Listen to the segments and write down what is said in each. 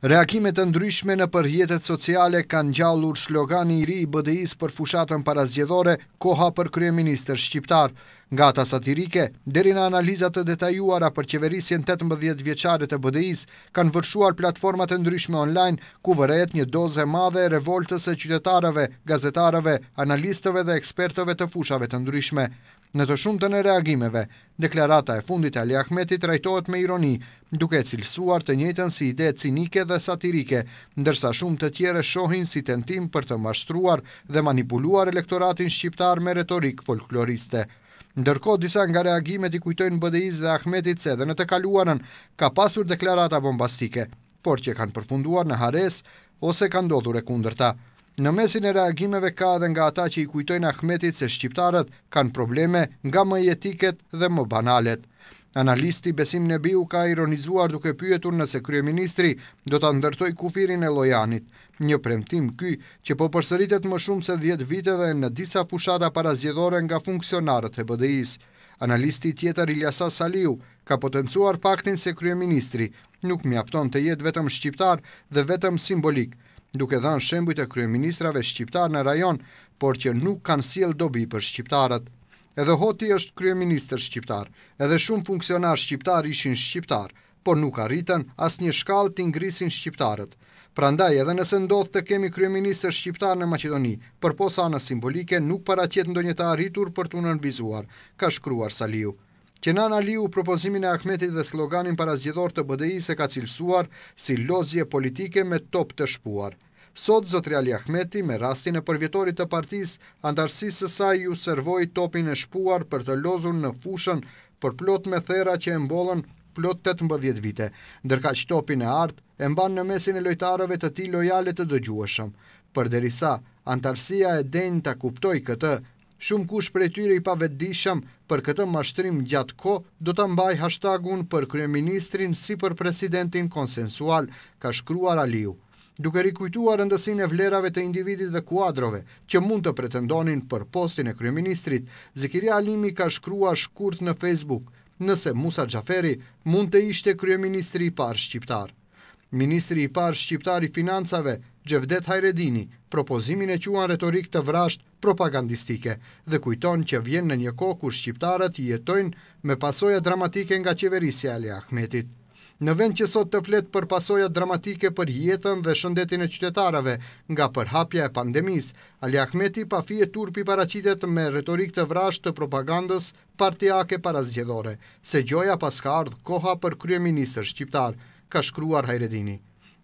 Reakimet e ndryshme në përjetet sociale kanë gjallur slogani i ri i BDI-s për fushatën parazgjedhore koha për kryeministër shqiptar. Nga ata satirike, deri në analizat të detajuara për qeverisjen 18 vjeçare të BDI-s, kanë vërshuar platformat e ndryshme online, ku vërret një dozë e madhe e revoltës e qytetarëve, gazetarëve, analistëve dhe ekspertëve të fushave të ndryshme. Në të shumë të në reagimeve, deklarata e fundit Ali Ahmeti trajtohet me ironi, duke cilësuar të njëtën si ide cinike dhe satirike, ndërsa shumë të tjere shohin si tentim për të mashtruar dhe manipuluar elektoratin shqiptar me retorik folkloriste. Ndërko, disa nga reagimet i kujtojnë BDIs dhe Ahmetit se dhe në të kaluanën ka pasur deklarata bombastike, por që kanë përfunduar në hares ose kanë dodhur e kundërta. Në mesin e reagimeve ka edhe nga ata që i kujtojnë Ahmetit se shqiptarët kanë probleme nga më jetiket dhe më banalet. Analisti Besim Nebiu ka ironizuar duke pyetur nëse Kryeministri do të ndërtoj kufirin e lojanit. Një premtim ky që po përsëritet më shumë se 10 vite dhe në disa fushata parazjedhore nga funksionarët e BDI-së. Analisti tjetër Iljasa Saliu ka potencuar faktin se Kryeministri nuk mjafton të jetë vetëm shqiptar dhe vetëm simbolikë, duke dhanë shembuj të kryeministrave Shqiptar në rajon, por që nuk kanë siel dobi për Shqiptarët. Edhe hoti është kryeministër Shqiptar, edhe shumë funksionar Shqiptar ishin Shqiptar, por nuk arritën as një shkall ngrisin Shqiptarët. Prandaj edhe nëse ndodh të kemi kryeministër Shqiptar në Macedoni, për posa në simbolike nuk ndonjë ndonjëta arritur për t'u vizuar, ka shkruar saliu. Kenan Aliu propozimin e Ahmetit dhe sloganin para zgjedhor të BDI se ka cilësuar si lozje politike me top të shpuar. Sot, Zotri Ali Ahmeti, me rastin e përvjetorit të partis, andarësisë saj ju servoj topin e shpuar për të lozun në fushën për plot me thera që e mbolën plot 18 vite, ndërka që topin e artë e mban në mesin e lojtarëve të ti lojale të dëgjueshëm. Për derisa, antarësia e denjë të kuptoj këtë, shumë kush për e tyre i pavetdishëm për këtë mashtrim gjatë ko, do të mbaj hashtagun për kryeministrin si për presidentin konsensual, ka shkruar Aliu, duke rikujtuar rëndësin e vlerave të individit dhe kuadrove që mund të pretendonin për postin e kryeministrit, Zekiria Alimi ka shkruar shkurt në Facebook, nëse Musa Gjaferi mund të ishte kryeministri i parë shqiptar. Ministri i parë shqiptar i financave, Gjevdet Hajredini, propozimin e quan retorik të vrasht propagandistike dhe kujton që vjen në një kohë kur shqiptarët jetojnë me pasoja dramatike nga qeverisja Ali Ahmetit. Në vend që sot të flet për pasoja dramatike për jetën dhe shëndetin e qytetarave nga përhapja e pandemis, Ali Ahmeti pa fije turpi paracitet me retorik të vrasht të propagandës partijake parazgjedhore, se gjoja pas ka ardhë koha për krye minister shqiptar, ka shkruar Hajredini.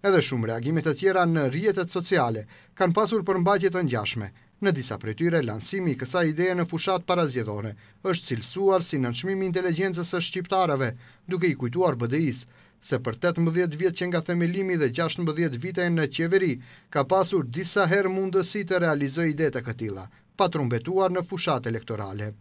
Edhe shumë reagimet e tjera në rjetet sociale kanë pasur përmbajtje të njashme. Në disa tyre, lansimi i kësa ideje në fushat parazjedhone është cilësuar si në nëshmimi inteligencës e shqiptarave, duke i kujtuar BDI-së, se për 18 vjetë që nga themelimi dhe 16 vite në qeveri, ka pasur disa her mundësi të realizoj ide të këtila, patrumbetuar në fushat elektorale.